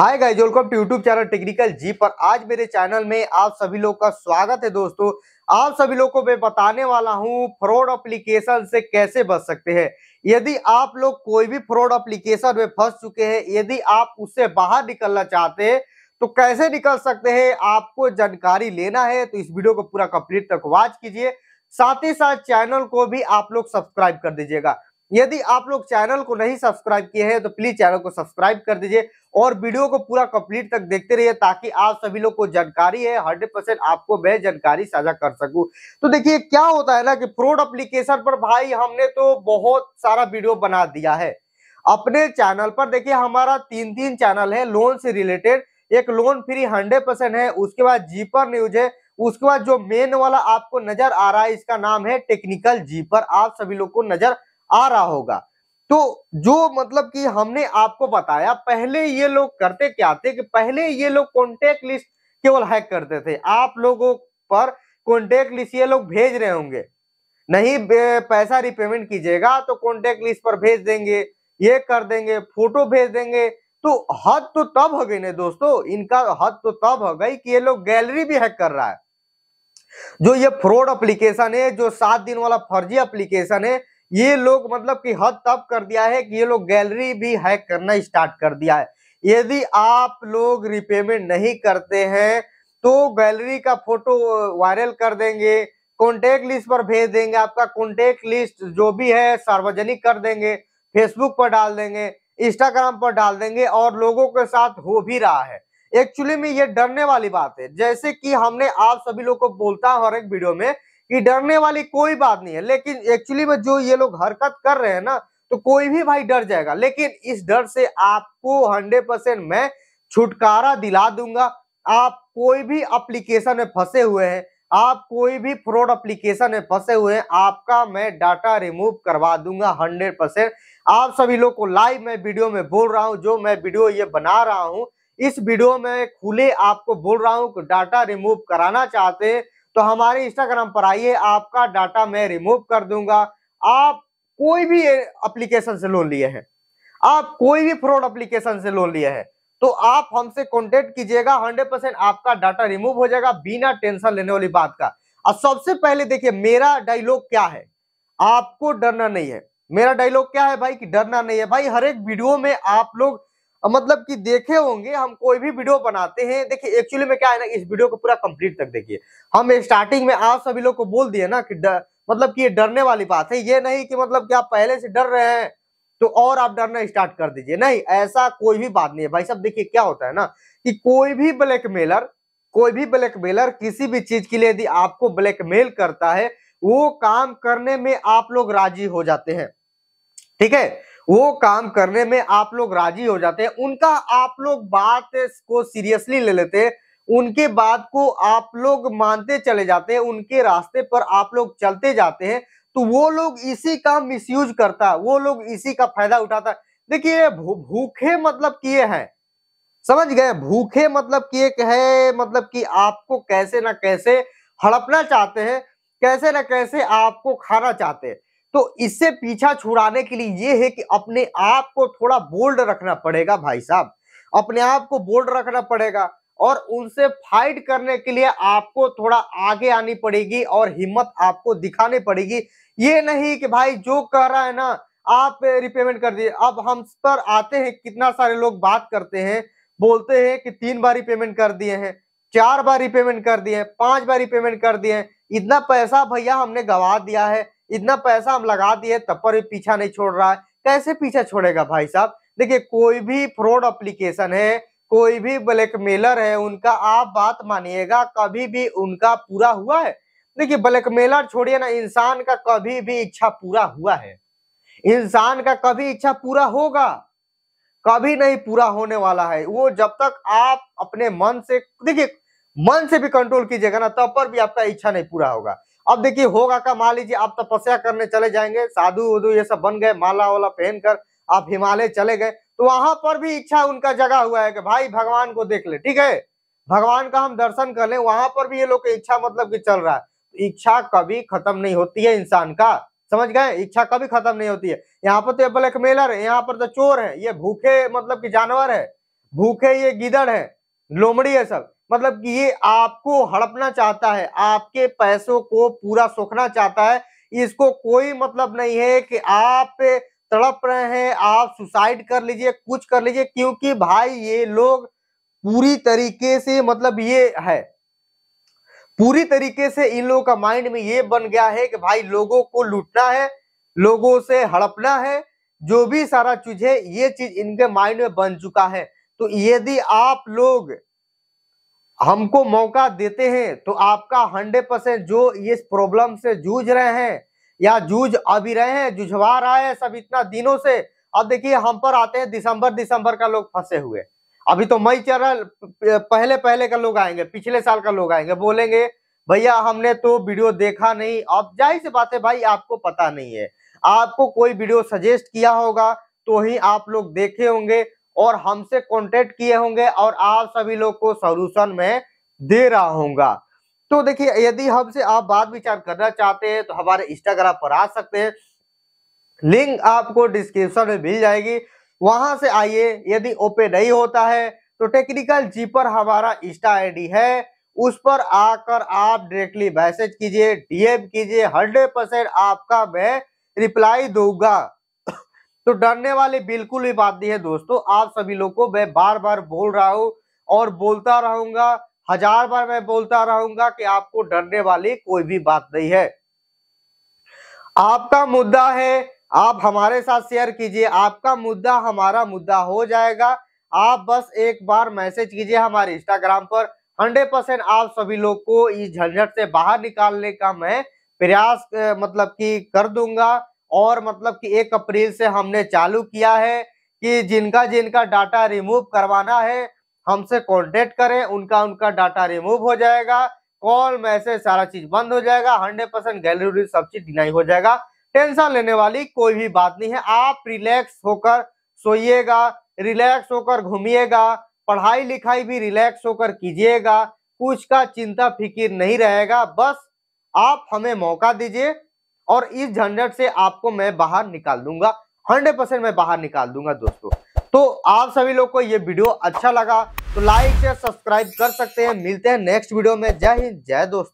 hi guys welcome to YouTube channel technical ji पर आज मेरे चैनल में आप सभी लोग का स्वागत है दोस्तों आप सभी लोग को मैं बताने वाला हूं फ्रॉड एप्लीकेशन से कैसे बच सकते हैं यदि आप लोग कोई भी फ्रॉड एप्लीकेशन में फंस चुके हैं यदि आप उससे बाहर निकलना चाहते हैं तो कैसे निकल सकते हैं आपको जानकारी लेना है तो इस वीडियो को पूरा कंप्लीट तक वॉच कीजिए साथ ही साथ चैनल को भी आप लोग सब्सक्राइब कर दीजिएगा यदि आप लोग चैनल को नहीं सब्सक्राइब किए हैं तो प्लीज चैनल को सब्सक्राइब कर दीजिए और वीडियो को पूरा कंप्लीट तक देखते रहिए ताकि आप सभी लोग को जानकारी है हंड्रेड परसेंट आपको मैं जानकारी साझा कर सकूं तो देखिए क्या होता है ना कि फ्रॉड अप्लीकेशन पर भाई हमने तो बहुत सारा वीडियो बना दिया है अपने चैनल पर देखिए हमारा तीन तीन चैनल है लोन से रिलेटेड एक लोन फ्री हंड्रेड परसेंट है उसके बाद जीपर न्यूज है उसके बाद जो मेन वाला आपको नजर आ रहा है इसका नाम है टेक्निकल जीपर आप सभी लोग को नजर आ रहा होगा तो जो मतलब कि हमने आपको बताया पहले ये लोग करते क्या थे कि पहले ये लोग कॉन्टेक्ट लिस्ट केवल हैक करते थे आप लोगों पर कॉन्टेक्ट लिस्ट ये लोग भेज रहे होंगे नहीं पैसा रिपेमेंट कीजिएगा तो कॉन्टेक्ट लिस्ट पर भेज देंगे ये कर देंगे फोटो भेज देंगे तो हद तो तब हो गई ना दोस्तों इनका हद तो तब हो गई कि ये लोग गैलरी भी हैक कर रहा है जो ये फ्रॉड एप्लीकेशन है जो सात दिन वाला फर्जी एप्लीकेशन है ये लोग मतलब कि हद तब कर दिया है कि ये लोग गैलरी भी हैक करना स्टार्ट कर दिया है यदि आप लोग रिपेमेंट नहीं करते हैं तो गैलरी का फोटो वायरल कर देंगे कॉन्टेक्ट लिस्ट पर भेज देंगे आपका कॉन्टेक्ट लिस्ट जो भी है सार्वजनिक कर देंगे फेसबुक पर डाल देंगे इंस्टाग्राम पर डाल देंगे और लोगों के साथ हो भी रहा है एक्चुअली में ये डरने वाली बात है जैसे कि हमने आप सभी लोग को बोलता हूँ हर एक वीडियो में कि डरने वाली कोई बात नहीं है लेकिन एक्चुअली में जो ये लोग हरकत कर रहे हैं ना तो कोई भी भाई डर जाएगा लेकिन इस डर से आपको हंड्रेड परसेंट मैं छुटकारा दिला दूंगा आप कोई भी अप्लीकेशन में फंसे हुए हैं आप कोई भी फ्रॉड एप्लीकेशन में फंसे हुए हैं आपका मैं डाटा रिमूव करवा दूंगा हंड्रेड परसेंट आप सभी लोग को लाइव मैं वीडियो में बोल रहा हूं जो मैं वीडियो ये बना रहा हूं इस वीडियो में खुले आपको बोल रहा हूं कि डाटा रिमूव कराना चाहते हैं तो हमारे इंस्टाग्राम पर आइए आपका डाटा मैं रिमूव कर दूंगा आप कोई भी एप्लीकेशन से लोन लिए हैं आप कोई भी फ्रॉड एप्लीकेशन से लोन लिए हैं तो आप हमसे कॉन्टेक्ट कीजिएगा हंड्रेड परसेंट आपका डाटा रिमूव हो जाएगा बिना टेंशन लेने वाली बात का और सबसे पहले देखिए मेरा डायलॉग क्या है आपको डरना नहीं है मेरा डायलॉग क्या है भाई कि डरना नहीं है भाई हर एक वीडियो में आप लोग मतलब कि देखे होंगे हम कोई भी वीडियो बनाते हैं देखिए एक्चुअली में क्या है ना इस वीडियो को पूरा कंप्लीट तक देखिए हम स्टार्टिंग में आप सभी लोग को बोल दिए ना कि डर मतलब कि ये डरने वाली बात है ये नहीं कि मतलब कि आप पहले से डर रहे हैं तो और आप डरना स्टार्ट कर दीजिए नहीं ऐसा कोई भी बात नहीं है भाई साहब देखिए क्या होता है ना कि कोई भी ब्लैकमेलर कोई भी ब्लैकमेलर किसी भी चीज के लिए यदि आपको ब्लैकमेल करता है वो काम करने में आप लोग राजी हो जाते हैं ठीक है वो काम करने में आप लोग राजी हो जाते हैं उनका आप लोग बात को सीरियसली ले लेते हैं उनके बात को आप लोग मानते चले जाते हैं उनके रास्ते पर आप लोग चलते जाते हैं तो वो लोग इसी का मिसयूज करता है वो लोग इसी का फायदा उठाता देखिए भूखे मतलब किए हैं समझ गए भूखे मतलब किए है मतलब कि आपको कैसे ना कैसे हड़पना चाहते हैं कैसे ना कैसे आपको खाना चाहते हैं तो इससे पीछा छुड़ाने के लिए ये है कि अपने आप को थोड़ा बोल्ड रखना पड़ेगा भाई साहब अपने आप को बोल्ड रखना पड़ेगा और उनसे फाइट करने के लिए आपको थोड़ा आगे आनी पड़ेगी और हिम्मत आपको दिखानी पड़ेगी ये नहीं कि भाई जो कह रहा है ना आप रिपेमेंट कर दिए अब हम पर आते हैं कितना सारे लोग बात करते हैं बोलते हैं कि तीन बार रिपेमेंट कर दिए हैं चार बार रिपेमेंट कर दिए हैं पांच बार रिपेमेंट कर दिए हैं इतना पैसा भैया हमने गवा दिया है इतना पैसा हम लगा दिए तब पर भी पीछा नहीं छोड़ रहा है कैसे पीछा छोड़ेगा भाई साहब देखिए कोई भी फ्रॉड अप्लीकेशन है कोई भी ब्लैकमेलर है उनका आप बात मानिएगा कभी भी उनका पूरा हुआ है देखिए ब्लैकमेलर छोड़िए ना इंसान का कभी भी इच्छा पूरा हुआ है इंसान का कभी इच्छा पूरा होगा कभी नहीं पूरा होने वाला है वो जब तक आप अपने मन से देखिए मन से भी कंट्रोल कीजिएगा ना तब पर भी आपका इच्छा नहीं पूरा होगा अब देखिए होगा का मान लीजिए आप तपस्या करने चले जाएंगे साधु उधु ये सब बन गए माला वाला पहनकर आप हिमालय चले गए तो वहां पर भी इच्छा उनका जगा हुआ है कि भाई भगवान को देख ले ठीक है भगवान का हम दर्शन कर ले वहां पर भी ये लोग इच्छा मतलब की चल रहा है इच्छा कभी खत्म नहीं होती है इंसान का समझ गए इच्छा कभी खत्म नहीं होती है यहाँ पर तो ये ब्लैक मेलर है यहाँ पर तो चोर है ये भूखे मतलब की जानवर है भूखे ये गिदड़ है लोमड़ी है सब मतलब कि ये आपको हड़पना चाहता है आपके पैसों को पूरा सोखना चाहता है इसको कोई मतलब नहीं है कि आप तड़प रहे हैं आप सुसाइड कर लीजिए कुछ कर लीजिए क्योंकि भाई ये लोग पूरी तरीके से मतलब ये है पूरी तरीके से इन लोगों का माइंड में ये बन गया है कि भाई लोगों को लूटना है लोगों से हड़पना है जो भी सारा चीज है ये चीज इनके माइंड में बन चुका है तो यदि आप लोग हमको मौका देते हैं तो आपका हंड्रेड परसेंट जो ये प्रॉब्लम से जूझ रहे हैं या जूझ अभी रहे हैं जुझवा रहा है सब इतना दिनों से अब देखिए हम पर आते हैं दिसंबर दिसंबर का लोग फंसे हुए अभी तो मई चल रहा पहले पहले का लोग आएंगे पिछले साल का लोग आएंगे बोलेंगे भैया हमने तो वीडियो देखा नहीं अब जाहिर सी बात है भाई आपको पता नहीं है आपको कोई वीडियो सजेस्ट किया होगा तो ही आप लोग देखे होंगे और हमसे कॉन्टेक्ट किए होंगे और आप सभी लोग को सोल्यूशन में दे रहा होगा तो देखिए यदि हमसे आप बात विचार करना चाहते हैं तो हमारे इंस्टाग्राम पर आ सकते हैं लिंक आपको डिस्क्रिप्शन में मिल जाएगी वहां से आइए यदि ओपे नहीं होता है तो टेक्निकल जी पर हमारा इंस्टा आईडी है उस पर आकर आप डायरेक्टली मैसेज कीजिए डीएम कीजिए हंड्रेड परसेंट आपका मैं रिप्लाई दूंगा तो डरने वाले बिल्कुल भी बात नहीं है दोस्तों आप सभी लोग को मैं बार बार बोल रहा हूँ और बोलता रहूंगा हजार बार मैं बोलता रहूंगा कि आपको डरने वाली कोई भी बात नहीं है आपका मुद्दा है आप हमारे साथ शेयर कीजिए आपका मुद्दा हमारा मुद्दा हो जाएगा आप बस एक बार मैसेज कीजिए हमारे इंस्टाग्राम पर 100 परसेंट आप सभी लोग को इस झंझट से बाहर निकालने का मैं प्रयास मतलब कि कर दूंगा और मतलब कि एक अप्रैल से हमने चालू किया है कि जिनका जिनका डाटा रिमूव करवाना है हमसे कॉन्टेक्ट करें उनका उनका डाटा रिमूव हो जाएगा कॉल मैसेज सारा चीज बंद हो जाएगा हंड्रेड परसेंट गैलरी सब चीज डिनाई हो जाएगा टेंशन लेने वाली कोई भी बात नहीं है आप रिलैक्स होकर सोइएगा रिलैक्स होकर घूमिएगा पढ़ाई लिखाई भी रिलैक्स होकर कीजिएगा कुछ का चिंता फिकिर नहीं रहेगा बस आप हमें मौका दीजिए और इस झंझट से आपको मैं बाहर निकाल दूंगा हंड्रेड परसेंट मैं बाहर निकाल दूंगा दोस्तों तो आप सभी लोग को ये वीडियो अच्छा लगा तो लाइक शेयर सब्सक्राइब कर सकते हैं मिलते हैं नेक्स्ट वीडियो में जय हिंद जय दोस्तों